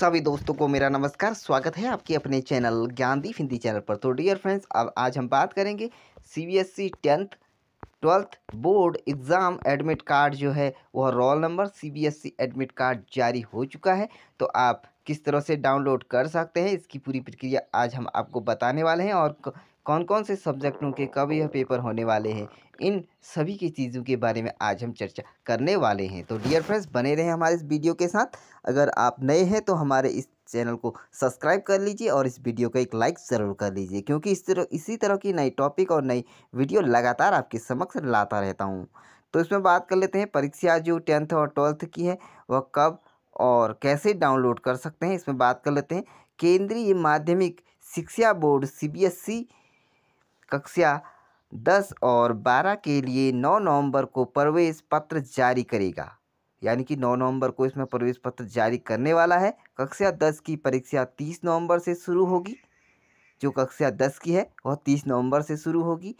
सभी दोस्तों को मेरा नमस्कार स्वागत है आपके अपने चैनल ज्ञानदीप हिंदी चैनल पर तो डियर फ्रेंड्स अब आज हम बात करेंगे CBSE e tenth twelfth board exam admit card जो है वह roll number CBSE e admit card जारी हो चुका है तो आप किस तरह से डाउनलोड कर सकते हैं इसकी पूरी प्रक्रिया आज हम आपको बताने वाले हैं और कौन कौन से सब्जेक्टों के कब यह पेपर होने वाले हैं इन सभी की चीज़ों के बारे में आज हम चर्चा करने वाले हैं तो डियर फ्रेंड्स बने रहें हमारे इस वीडियो के साथ अगर आप नए हैं तो हमारे इस चैनल को सब्सक्राइब कर लीजिए और इस वीडियो को एक लाइक ज़रूर कर लीजिए क्योंकि इस तरह इसी तरह की नई टॉपिक और नई वीडियो लगातार आपके समक्ष लाता रहता हूँ तो इसमें बात कर लेते हैं परीक्षा जो टेंथ और ट्वेल्थ की है वह कब और कैसे डाउनलोड कर सकते हैं इसमें बात कर लेते हैं केंद्रीय माध्यमिक शिक्षा बोर्ड सी कक्षा दस और बारह के लिए नौ नवंबर को प्रवेश पत्र जारी करेगा यानी कि नौ नवंबर को इसमें प्रवेश पत्र जारी करने वाला है कक्षा दस की परीक्षा तीस नवंबर से शुरू होगी जो कक्षा दस की है वह तीस नवंबर से शुरू होगी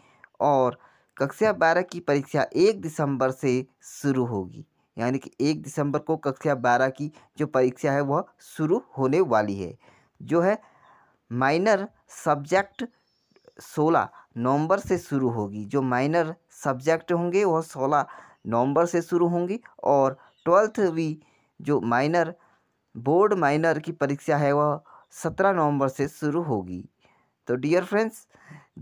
और कक्षा बारह की परीक्षा एक दिसंबर से शुरू होगी यानी कि एक दिसंबर को कक्षा बारह की जो परीक्षा है वह शुरू होने वाली है जो है माइनर सब्जेक्ट सोलह नवंबर से शुरू होगी जो माइनर सब्जेक्ट होंगे वह सोलह नवंबर से शुरू होंगी और ट्वेल्थ भी जो माइनर बोर्ड माइनर की परीक्षा है वह सत्रह नवंबर से शुरू होगी तो डियर फ्रेंड्स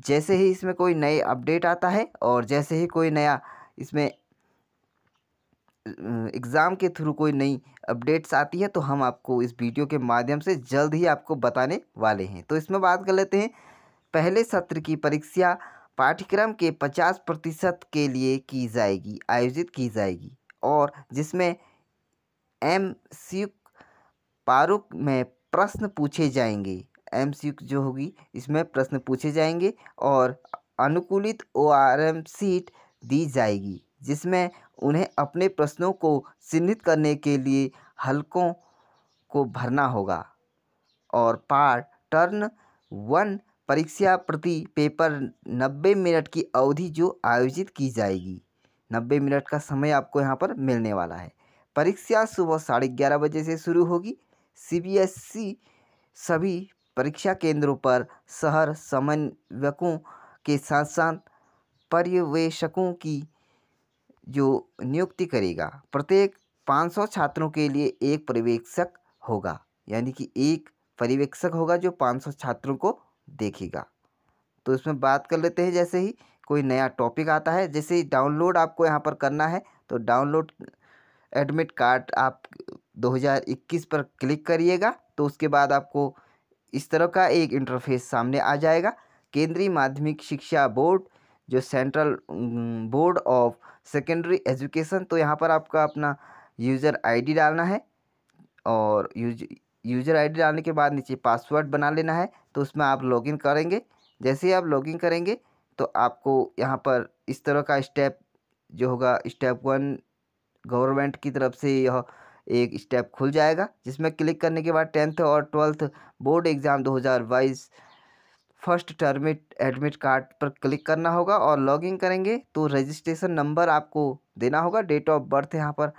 जैसे ही इसमें कोई नए अपडेट आता है और जैसे ही कोई नया इसमें एग्ज़ाम के थ्रू कोई नई अपडेट्स आती है तो हम आपको इस वीडियो के माध्यम से जल्द ही आपको बताने वाले हैं तो इसमें बात कर लेते हैं पहले सत्र की परीक्षा पाठ्यक्रम के 50 प्रतिशत के लिए की जाएगी आयोजित की जाएगी और जिसमें एम पारुक में प्रश्न पूछे जाएंगे एम जो होगी इसमें प्रश्न पूछे जाएंगे और अनुकूलित ओ आर एम सीट दी जाएगी जिसमें उन्हें अपने प्रश्नों को चिन्हित करने के लिए हलकों को भरना होगा और पार्ट टर्न वन परीक्षा प्रति पेपर नब्बे मिनट की अवधि जो आयोजित की जाएगी नब्बे मिनट का समय आपको यहाँ पर मिलने वाला है परीक्षा सुबह साढ़े ग्यारह बजे से शुरू होगी सीबीएसई सभी परीक्षा केंद्रों पर शहर समन्वयकों के साथ साथ पर्यवेक्षकों की जो नियुक्ति करेगा प्रत्येक 500 छात्रों के लिए एक पर्यवेक्षक होगा यानी कि एक पर्यवेक्षक होगा जो 500 छात्रों को देखेगा तो इसमें बात कर लेते हैं जैसे ही कोई नया टॉपिक आता है जैसे ही डाउनलोड आपको यहाँ पर करना है तो डाउनलोड एडमिट कार्ड आप 2021 पर क्लिक करिएगा तो उसके बाद आपको इस तरह का एक इंटरफेस सामने आ जाएगा केंद्रीय माध्यमिक शिक्षा बोर्ड जो central board of secondary education तो यहाँ पर आपका अपना यूज़र आईडी डालना है और यूज यूजर आईडी डालने के बाद नीचे पासवर्ड बना लेना है तो उसमें आप लॉगिन करेंगे जैसे ही आप लॉगिन करेंगे तो आपको यहाँ पर इस तरह का स्टेप जो होगा स्टेप वन गवर्नमेंट की तरफ से यह एक स्टेप खुल जाएगा जिसमें क्लिक करने के बाद टेंथ और twelfth board exam 2022 first term admit card पर क्लिक करना होगा और लॉगिन करेंगे तो रजिस्ट्रेशन नंबर आपको देना होगा डेट ऑफ बर्थ यहाँ पर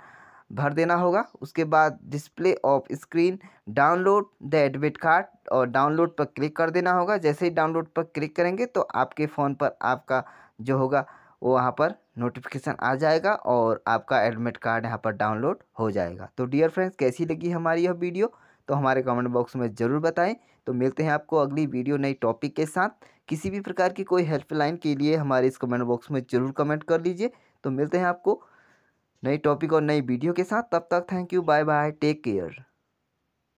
भर देना होगा उसके बाद display of screen download the admit card और डाउनलोड पर क्लिक कर देना होगा जैसे ही डाउनलोड पर क्लिक करेंगे तो आपके फ़ोन पर आपका जो होगा वो वहाँ पर नोटिफिकेशन आ जाएगा और आपका एडमिट कार्ड यहाँ पर डाउनलोड हो जाएगा तो डियर फ्रेंड्स कैसी लगी हमारी यह वीडियो तो हमारे कमेंट बॉक्स में ज़रूर बताएं तो मिलते हैं आपको अगली वीडियो नई टॉपिक के साथ किसी भी प्रकार की कोई हेल्पलाइन के लिए हमारे इस कमेंट बॉक्स में ज़रूर कमेंट कर लीजिए तो मिलते हैं आपको नई टॉपिक और नई वीडियो के साथ तब तक thank you bye bye take care